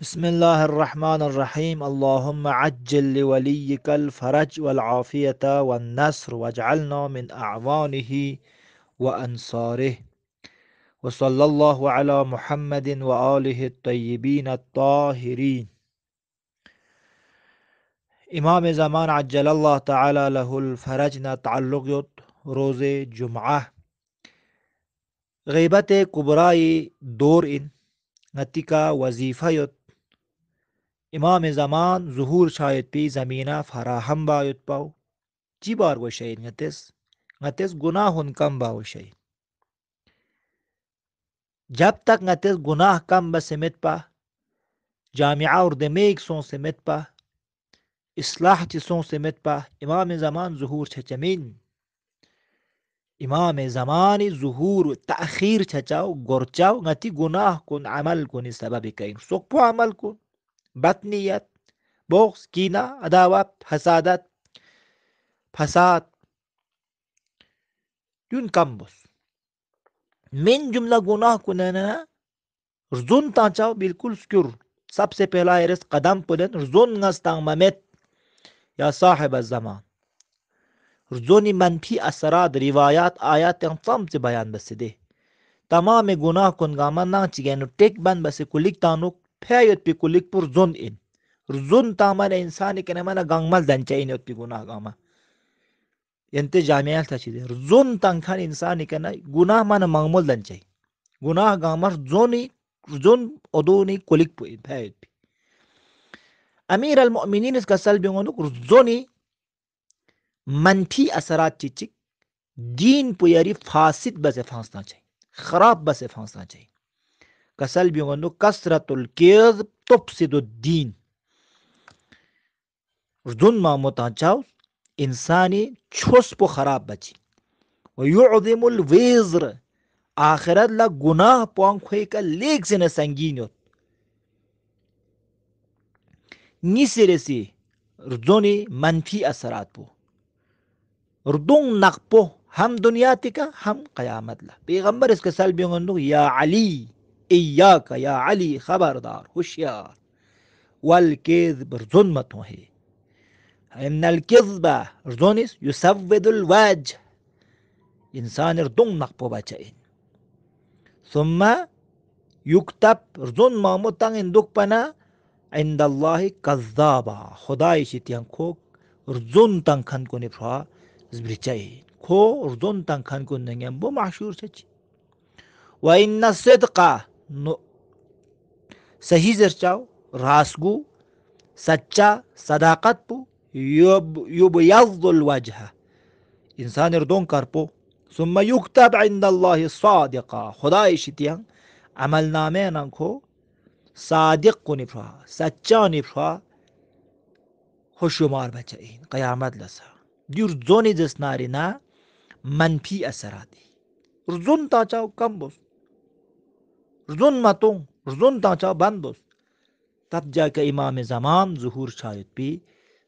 بسم الله الرحمن الرحيم اللهم عجل لوليك الفرج والعافية والنصر واجعلنا من أعوانه وأنصاره وصلى الله على محمد وآله الطيبين الطاهرين امام زمان عجل الله تعالى له الفرج نه تعلق روز جمعه غيبت كبراي دور این نتیکا وظیفه امام زمان ظہور شاید پی زمینہ فراہم بات پو جی بار گو گوشن نتس نتس نس گاہ كم باو شائب جب تک نتس گناہ کم بہ س پا جامعہ اور دمیک سون سمت پا اصلاح چی سون سمت پا امام زمان ظہور چھ چمین امام زمان ظہور و تحیر چچو نتی گناہ کن عمل کنی یہ سبب کین سکو عمل کن Batniyat, boğz, kina, adavat, hasadat, fasat, yun kambos. Men cümle günah kunana ruzun tançav bilkul skür. सबसे पहला एरिस कदम पुदन रजोन mamet ya sahib zaman. Ruzoni menfi asarad rivayat ayat ayatın tam bayan besidi. Tamamı günah kungaman nan çigenur tek ben besi kulik tanuk فیوت پھی کلک پور زن رون تامہ انہیں گنگمال دن چائے گناہ گامہ انتہ جامعہ چیز تنخان اکناہ مانہ منگم دن چائے گناہ زون زی پوری امیر المؤمنین اس الموینس غسل بہن زن منفی اثرات چیچ دین پو یاری فاسد بسے پھانسنہ چاہیے خراب بسے پھانسنہ چاہیے كسلب يغنو كسرة الكذب تفسد الدين ردون ما متانچاو انساني چھوس پو خراب بچي ويعظم الوزر آخرت لا گناہ پوان کھوئی کا لیک سے سنگینیوت نی سیرسی ردونی منفی اثرات پو ردون نقپو هم دنیا تکا هم قیامت لا پیغمبر اس کے سلبیوں گندو یا علی इयाक या अली खबरदार होशियार वल केज़ब जुल्मत है इन्नल किज़बा जुनिस युसव्विदुल वज इंसान दुंगनक पोबाचइन सुम्मा युक्तब जुन मामु तंग इंदुकपना इंदल्लाहि कज़्ज़ाबा खुदाई शितियन को जुन तंग खन को निफ्रा zbriçayin ko urdontan kankon dengen bu mahşur seç. Ve inna sidqa सही जरचाव रासगु सच्चा صداقت بو يب يبيض الوجه إنسان يردون كاربو ثم يكتب عند الله صادقا خداي شتيان عمل نامين کو صادق کنی پرا سچانی پرا خوشمار بچه این قیامت لسا دیر زونی دست ناری نه منفی اثراتی زون تا چاو کم بست رزون ماتون رزون تاچا بند بوس تت جا که امام زمان ظهور شاید بی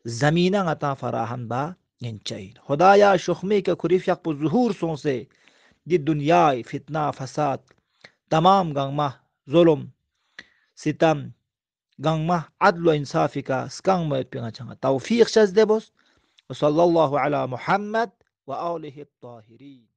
زمینه غطا فراهم با ننچین خدایا شخمی که کریف یک پو ظهور سونسه دی دنیای فتنه فساد تمام گنگمه ظلم ستم گنگمه عدل و انصافی که سکنگ مید پیغا چنگا توفیق شزده بوس وصلى الله على محمد وآله الطاهرين